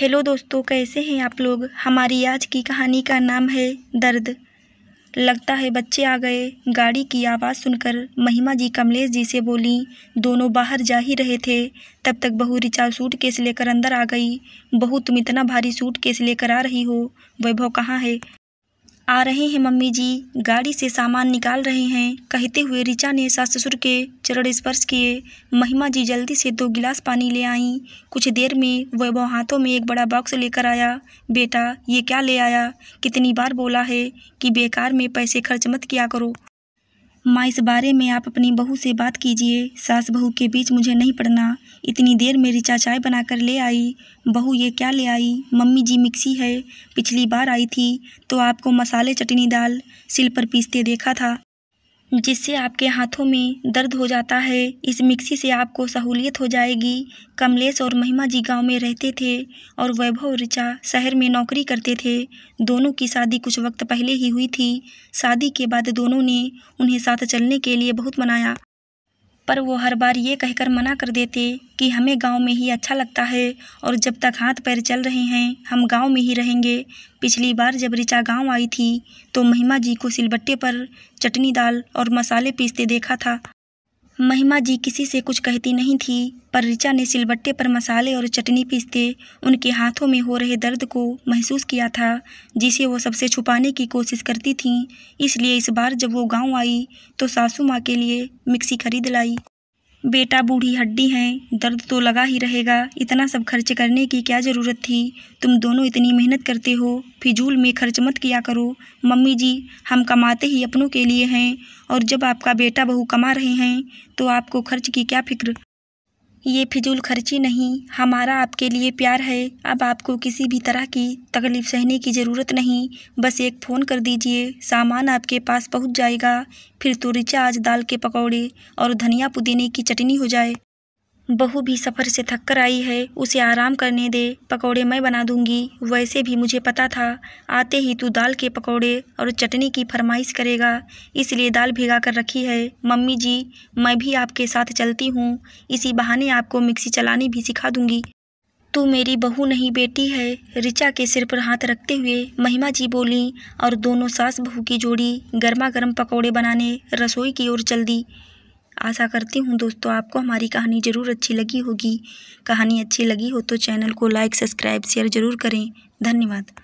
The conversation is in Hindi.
हेलो दोस्तों कैसे हैं आप लोग हमारी आज की कहानी का नाम है दर्द लगता है बच्चे आ गए गाड़ी की आवाज़ सुनकर महिमा जी कमलेश जी से बोली दोनों बाहर जा ही रहे थे तब तक बहू रिचा सूट केस लेकर अंदर आ गई बहू तुम इतना भारी सूट केस लेकर आ रही हो वैभव कहाँ है आ रहे हैं मम्मी जी गाड़ी से सामान निकाल रहे हैं कहते हुए रिचा ने सास ससुर के चरण स्पर्श किए महिमा जी जल्दी से दो गिलास पानी ले आईं कुछ देर में वैभव हाथों में एक बड़ा बॉक्स लेकर आया बेटा ये क्या ले आया कितनी बार बोला है कि बेकार में पैसे खर्च मत किया करो माँ इस बारे में आप अपनी बहू से बात कीजिए सास बहू के बीच मुझे नहीं पड़ना इतनी देर में रिचा चाय बनाकर ले आई बहू ये क्या ले आई मम्मी जी मिक्सी है पिछली बार आई थी तो आपको मसाले चटनी दाल सिल पर पीसते देखा था जिससे आपके हाथों में दर्द हो जाता है इस मिक्सी से आपको सहूलियत हो जाएगी कमलेश और महिमा जी गांव में रहते थे और वैभव ऋचा शहर में नौकरी करते थे दोनों की शादी कुछ वक्त पहले ही हुई थी शादी के बाद दोनों ने उन्हें साथ चलने के लिए बहुत मनाया पर वो हर बार ये कहकर मना कर देते कि हमें गांव में ही अच्छा लगता है और जब तक हाथ पैर चल रहे हैं हम गांव में ही रहेंगे पिछली बार जब ऋचा गांव आई थी तो महिमा जी को सिलबट्टे पर चटनी दाल और मसाले पीसते देखा था महिमा जी किसी से कुछ कहती नहीं थी पर ऋचा ने सिलबट्टे पर मसाले और चटनी पीसते उनके हाथों में हो रहे दर्द को महसूस किया था जिसे वो सबसे छुपाने की कोशिश करती थीं इसलिए इस बार जब वो गांव आई तो सासू माँ के लिए मिक्सी खरीद लाई बेटा बूढ़ी हड्डी हैं दर्द तो लगा ही रहेगा इतना सब खर्च करने की क्या ज़रूरत थी तुम दोनों इतनी मेहनत करते हो फिजूल में खर्च मत किया करो मम्मी जी हम कमाते ही अपनों के लिए हैं और जब आपका बेटा बहू कमा रहे हैं तो आपको खर्च की क्या फिक्र ये फिजूल खर्ची नहीं हमारा आपके लिए प्यार है अब आपको किसी भी तरह की तकलीफ़ सहने की ज़रूरत नहीं बस एक फ़ोन कर दीजिए सामान आपके पास पहुंच जाएगा फिर तो रिचार्ज दाल के पकौड़े और धनिया पुदीने की चटनी हो जाए बहू भी सफ़र से थक कर आई है उसे आराम करने दे पकौड़े मैं बना दूंगी वैसे भी मुझे पता था आते ही तू दाल के पकौड़े और चटनी की फरमाइश करेगा इसलिए दाल भिगा कर रखी है मम्मी जी मैं भी आपके साथ चलती हूँ इसी बहाने आपको मिक्सी चलानी भी सिखा दूंगी तू मेरी बहू नहीं बेटी है रिचा के सिर पर हाथ रखते हुए महिमा जी बोली और दोनों सास बहू की जोड़ी गर्मा गर्म पकौड़े बनाने रसोई की ओर चल दी आशा करती हूँ दोस्तों आपको हमारी कहानी ज़रूर अच्छी लगी होगी कहानी अच्छी लगी हो तो चैनल को लाइक सब्सक्राइब शेयर ज़रूर करें धन्यवाद